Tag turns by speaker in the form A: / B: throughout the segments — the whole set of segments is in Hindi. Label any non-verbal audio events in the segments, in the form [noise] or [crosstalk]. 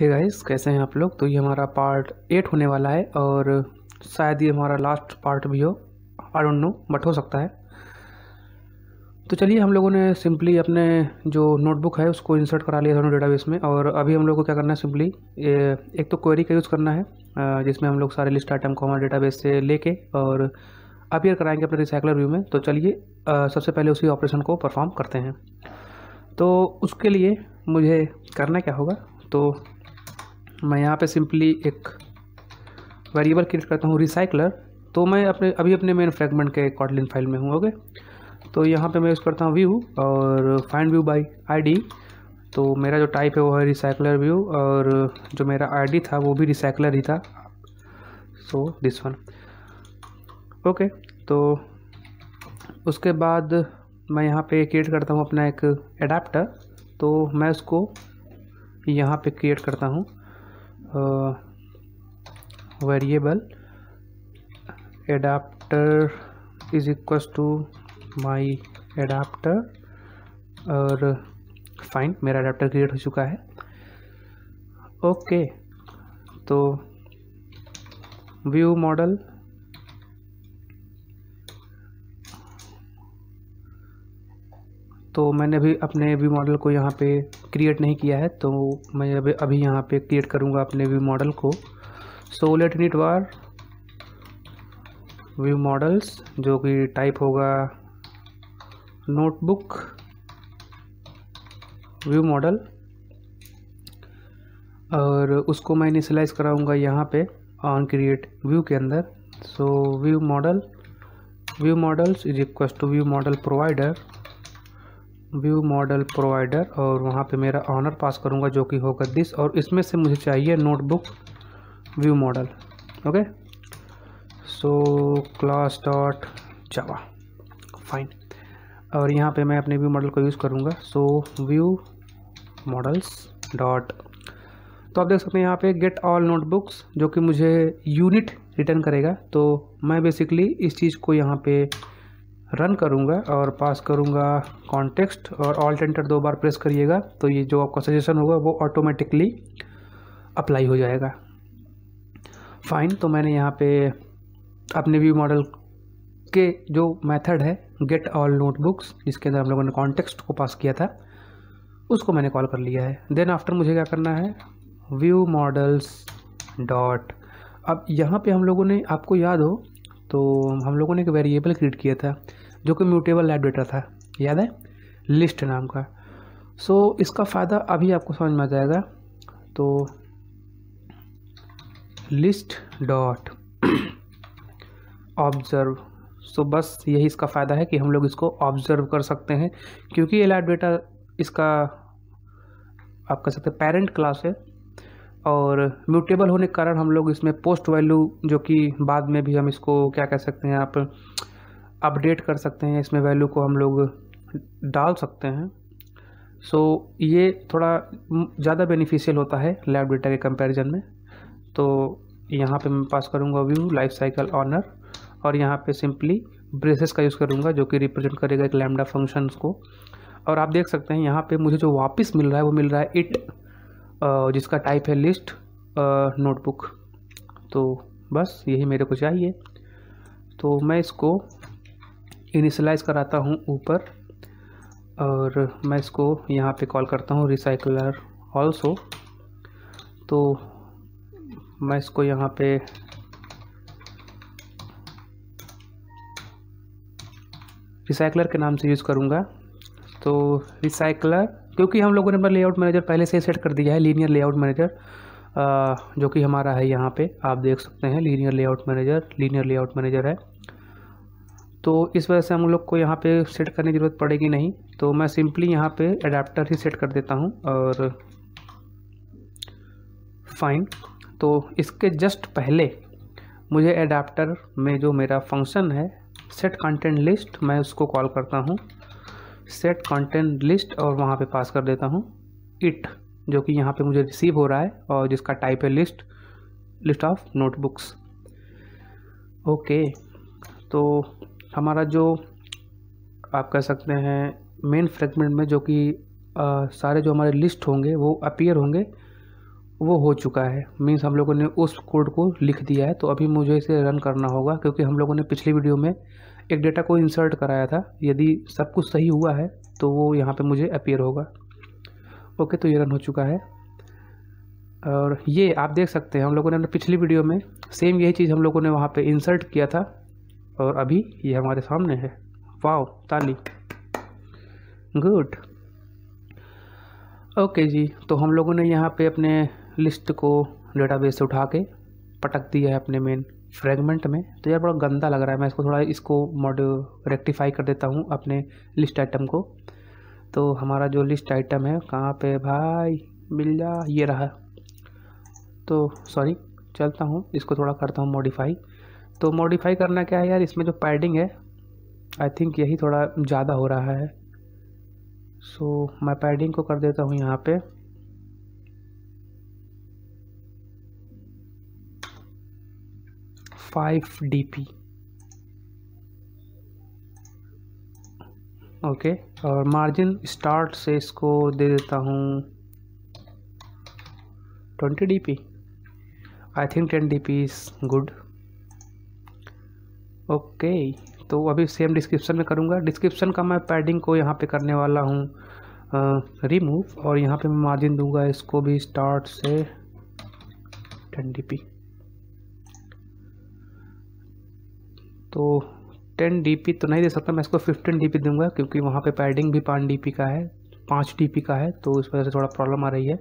A: हे गाइस कैसे हैं आप लोग तो ये हमारा पार्ट एट होने वाला है और शायद ये हमारा लास्ट पार्ट भी हो आई डोंट नो बट हो सकता है तो चलिए हम लोगों ने सिंपली अपने जो नोटबुक है उसको इंसर्ट करा लिया दोनों डेटाबेस में और अभी हम लोग को क्या करना है सिंपली एक तो क्वेरी का यूज़ करना है जिसमें हम लोग सारे लिस्ट आइटम को हमारे डेटाबेस से लेके और अपियर कराएंगे अपने रिसाइकलर व्यू में तो चलिए सबसे पहले उसी ऑपरेशन को परफॉर्म करते हैं तो उसके लिए मुझे करना क्या होगा तो मैं यहाँ पे सिंपली एक वेरिएबल क्रिएट करता हूँ रिसाइकलर तो मैं अपने अभी अपने मेन फ्रेगमेंट के कॉटलिन फाइल में हूँ ओके तो यहाँ पे मैं यूज़ करता हूँ व्यू और फाइंड व्यू बाय आईडी तो मेरा जो टाइप है वो है रिसाइकलर व्यू और जो मेरा आईडी था वो भी रिसाइकलर ही था सो दिस वन ओके तो उसके बाद मैं यहाँ पे क्रिएट करता हूँ अपना एक एडाप्टर तो मैं उसको यहाँ पे क्रिएट करता हूँ variable adapter is equals to my adapter और फाइन मेरा अडाप्टर क्रिएट हो चुका है ओके तो व्यू मॉडल तो मैंने भी अपने व्यू मॉडल को यहाँ पे क्रिएट नहीं किया है तो मैं अभी अभी यहाँ पे क्रिएट करूँगा अपने व्यू मॉडल को so lateinit var view models जो कि टाइप होगा नोटबुक व्यू मॉडल और उसको मैं इनिशलाइज कराऊंगा यहाँ पे ऑन क्रिएट व्यू के अंदर so view model view models is equal to view model provider view model provider और वहाँ पे मेरा ऑनर पास करूँगा जो कि होगा दिस और इसमें से मुझे चाहिए notebook view model okay so class dot java fine और यहाँ पे मैं अपने व्यू मॉडल को यूज़ करूँगा सो व्यू मॉडल्स डॉट तो आप देख सकते हैं यहाँ पे गेट ऑल नोटबुक्स जो कि मुझे यूनिट रिटर्न करेगा तो मैं बेसिकली इस चीज़ को यहाँ पे रन करूँगा और पास करूँगा कॉन्टेक्स्ट और ऑल्ट एंटर दो बार प्रेस करिएगा तो ये जो आपका सजेशन होगा वो ऑटोमेटिकली अप्लाई हो जाएगा फाइन तो मैंने यहाँ पे अपने व्यू मॉडल के जो मेथड है गेट ऑल नोटबुक्स जिसके अंदर हम लोगों ने कॉन्टेक्स्ट को पास किया था उसको मैंने कॉल कर लिया है देन आफ्टर मुझे क्या करना है व्यू मॉडल्स डॉट अब यहाँ पे हम लोगों ने आपको याद हो तो हम लोगों ने एक वेरिएबल क्रिएट किया था जो कि म्यूटेबल लाइट डेटा था याद है लिस्ट नाम का सो so, इसका फ़ायदा अभी आपको समझ में आ जाएगा तो लिस्ट डॉट ऑब्जर्व सो बस यही इसका फ़ायदा है कि हम लोग इसको ऑब्ज़र्व कर सकते हैं क्योंकि ये लाइट डेटा इसका आप कह सकते हैं पेरेंट क्लास है और म्यूटेबल होने के कारण हम लोग इसमें पोस्ट वैल्यू जो कि बाद में भी हम इसको क्या कह सकते हैं आप अपडेट कर सकते हैं इसमें वैल्यू को हम लोग डाल सकते हैं सो so, ये थोड़ा ज़्यादा बेनिफिशियल होता है लैब डेटा के कंपैरिजन में तो यहाँ पे मैं पास करूँगा व्यू लाइफ साइकिल ऑनर और यहाँ पे सिंपली ब्रेसेस का यूज़ करूँगा जो कि रिप्रेजेंट करेगा एक लैमडा फंक्शंस को और आप देख सकते हैं यहाँ पे मुझे जो वापस मिल रहा है वो मिल रहा है इट जिसका टाइप है लिस्ट नोटबुक तो बस यही मेरे को चाहिए तो मैं इसको इनिशलाइज कराता हूँ ऊपर और मैं इसको यहाँ पे कॉल करता हूँ रिसाइकलर ऑल्सो तो मैं इसको यहाँ पे रिसाइकलर के नाम से यूज़ करूँगा तो रिसाइकलर क्योंकि हम लोगों ने अपना लेआउट मैनेजर पहले से सेट कर दिया है लीनियर लेआउट मैनेजर जो कि हमारा है यहाँ पे आप देख सकते हैं linear layout manager linear layout manager है तो इस वजह से हम लोग को यहाँ पे सेट करने की ज़रूरत पड़ेगी नहीं तो मैं सिंपली यहाँ पे अडाप्टर ही सेट कर देता हूँ और फाइन तो इसके जस्ट पहले मुझे अडाप्टर में जो मेरा फंक्शन है सेट कंटेंट लिस्ट मैं उसको कॉल करता हूँ सेट कंटेंट लिस्ट और वहाँ पे पास कर देता हूँ इट जो कि यहाँ पे मुझे रिसीव हो रहा है और जिसका टाइप है list list of notebooks okay तो हमारा जो आप कह सकते हैं मेन फ्रेगमेंट में जो कि सारे जो हमारे लिस्ट होंगे वो अपीयर होंगे वो हो चुका है मीन्स हम लोगों ने उस कोड को लिख दिया है तो अभी मुझे इसे रन करना होगा क्योंकि हम लोगों ने पिछली वीडियो में एक डेटा को इंसर्ट कराया था यदि सब कुछ सही हुआ है तो वो यहाँ पे मुझे अपीयर होगा ओके तो ये रन हो चुका है और ये आप देख सकते हैं हम लोगों ने पिछली वीडियो में सेम यही चीज़ हम लोगों ने वहाँ पर इंसर्ट किया था और अभी ये हमारे सामने है वाओ ताली गुड ओके जी तो हम लोगों ने यहाँ पे अपने लिस्ट को डेटाबेस से उठा के पटक दिया है अपने मेन फ्रेगमेंट में तो यार बड़ा गंदा लग रहा है मैं इसको थोड़ा इसको मॉड रेक्टिफाई कर देता हूँ अपने लिस्ट आइटम को तो हमारा जो लिस्ट आइटम है कहाँ पे भाई मिल जा ये रहा तो सॉरी चलता हूँ इसको थोड़ा करता हूँ मॉडिफाई तो मॉडिफाई करना क्या है यार इसमें जो पैडिंग है आई थिंक यही थोड़ा ज़्यादा हो रहा है सो so, मैं पैडिंग को कर देता हूँ यहाँ पे फाइव डी पी ओके और मार्जिन स्टार्ट से इसको दे देता हूँ twenty D P I think ten D P is good okay तो अभी सेम डिस्क्रिप्शन में करूँगा डिस्क्रिप्शन का मैं पैडिंग को यहाँ पे करने वाला हूँ रिमूव और यहाँ पे मैं मार्जिन दूंगा इसको भी स्टार्ट से टेन डी तो टेन डी तो नहीं दे सकता मैं इसको फिफ्टीन डी दूंगा क्योंकि वहाँ पे पैडिंग भी पाँच डी का है पाँच डी का है तो इस वजह से थोड़ा प्रॉब्लम आ रही है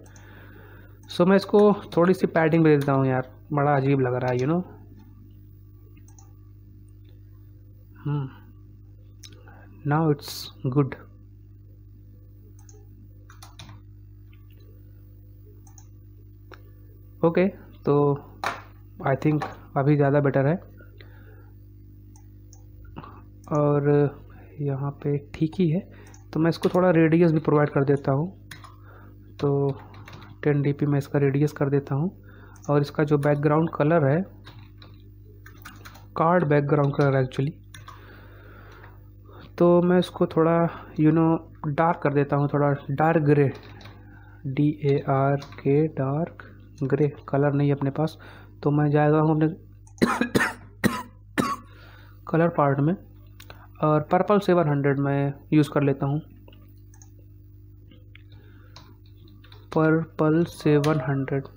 A: सो मैं इसको थोड़ी सी पैडिंग भी देता हूँ यार बड़ा अजीब लग रहा है you know hmm. now it's good okay okay, तो आई थिंक अभी ज़्यादा बेटर है और यहाँ पे ठीक ही है तो मैं इसको थोड़ा रेडियस भी प्रोवाइड कर देता हूँ तो 10 डी मैं इसका रेडियस कर देता हूँ और इसका जो बैकग्राउंड कलर है कार्ड बैकग्राउंड कलर एक्चुअली तो मैं इसको थोड़ा यू नो डार्क कर देता हूँ थोड़ा dark grey D A R K dark grey colour नहीं है अपने पास तो मैं जाएगा हूँ अपने कलर [coughs] पार्ट में और पर्पल सेवन हंड्रेड मैं यूज़ कर लेता हूँ पर्पल सेवन हंड्रेड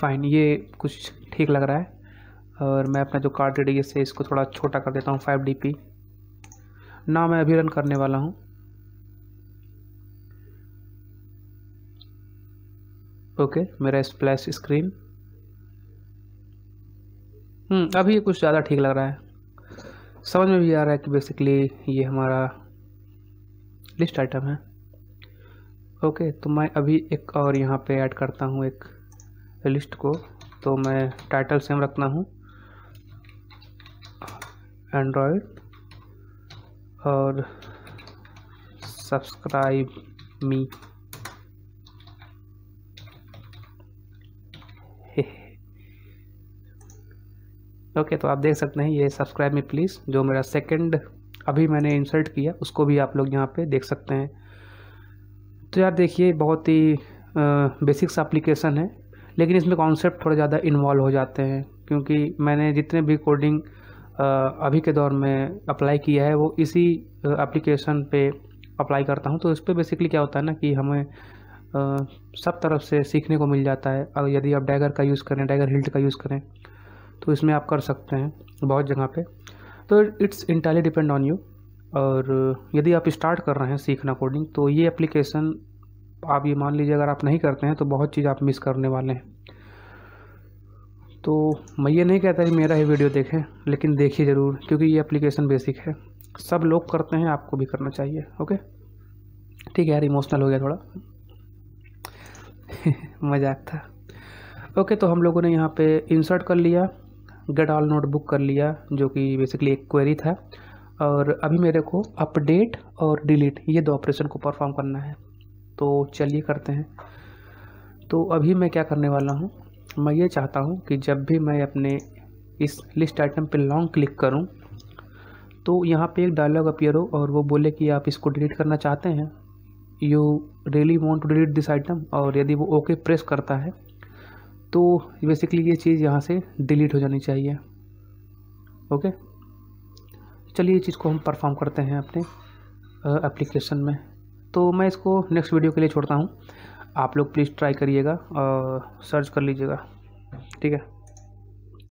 A: फाइन ये कुछ ठीक लग रहा है और मैं अपना जो कार्ड रेडियस है इसको थोड़ा छोटा कर देता हूँ फाइव डी पी ना मैं अभी रन करने वाला हूँ ओके मेरा स्प्लैश हम्म, स्क्रीन अभी ये कुछ ज़्यादा ठीक लग रहा है समझ में भी आ रहा है कि बेसिकली ये हमारा लिस्ट आइटम है ओके तो मैं अभी एक और यहाँ पे ऐड करता हूँ एक लिस्ट को तो मैं टाइटल सेम रखना हूँ एंड्रॉयड और सब्सक्राइब मी ओके okay, तो आप देख सकते हैं ये सब्सक्राइब मी प्लीज़ जो मेरा सेकंड अभी मैंने इंसर्ट किया उसको भी आप लोग यहाँ पे देख सकते हैं तो यार देखिए बहुत ही बेसिक्स एप्लीकेशन है लेकिन इसमें कॉन्सेप्ट थोड़े ज़्यादा इन्वॉल्व हो जाते हैं क्योंकि मैंने जितने भी कोडिंग अभी के दौर में अप्लाई किया है वो इसी एप्लीकेशन पे अप्लाई करता हूँ तो इस पर बेसिकली क्या होता है ना कि हमें सब तरफ से सीखने को मिल जाता है अगर यदि आप डैगर का यूज़ करें डैगर हिल्ट का यूज़ करें तो इसमें आप कर सकते हैं बहुत जगह पे तो it's entirely depend on you और यदि आप स्टार्ट कर रहे हैं सीखना कोडिंग तो ये एप्लीकेशन आप ये मान लीजिए अगर आप नहीं करते हैं तो बहुत चीज़ आप मिस करने वाले हैं तो मैं ये नहीं कहता कि मेरा ही वीडियो देखें लेकिन देखिए ज़रूर क्योंकि ये एप्लीकेशन बेसिक है सब लोग करते हैं आपको भी करना चाहिए ओके ठीक है यार इमोशनल हो गया थोड़ा [laughs] मजाक था ओके तो हम लोगों ने यहाँ पे इंसर्ट कर लिया गेट ऑल नोटबुक कर लिया जो कि बेसिकली एक क्वेरी था और अभी मेरे को अपडेट और डिलीट ये दो ऑपरेशन को परफॉर्म करना है तो चलिए करते हैं तो अभी मैं क्या करने वाला हूँ मैं ये चाहता हूँ कि जब भी मैं अपने इस लिस्ट आइटम पे लॉन्ग क्लिक करूँ तो यहाँ पे एक डायलॉग अपियर हो और वो बोले कि आप इसको डिलीट करना चाहते हैं you really want to delete this item और यदि वो ओके okay प्रेस करता है तो बेसिकली ये चीज़ यहाँ से डिलीट हो जानी चाहिए ओके चलिए ये चीज़ को हम परफॉर्म करते हैं अपने एप्लीकेशन में तो मैं इसको नेक्स्ट वीडियो के लिए छोड़ता हूँ आप लोग प्लीज़ ट्राई करिएगा और सर्च कर लीजिएगा ठीक है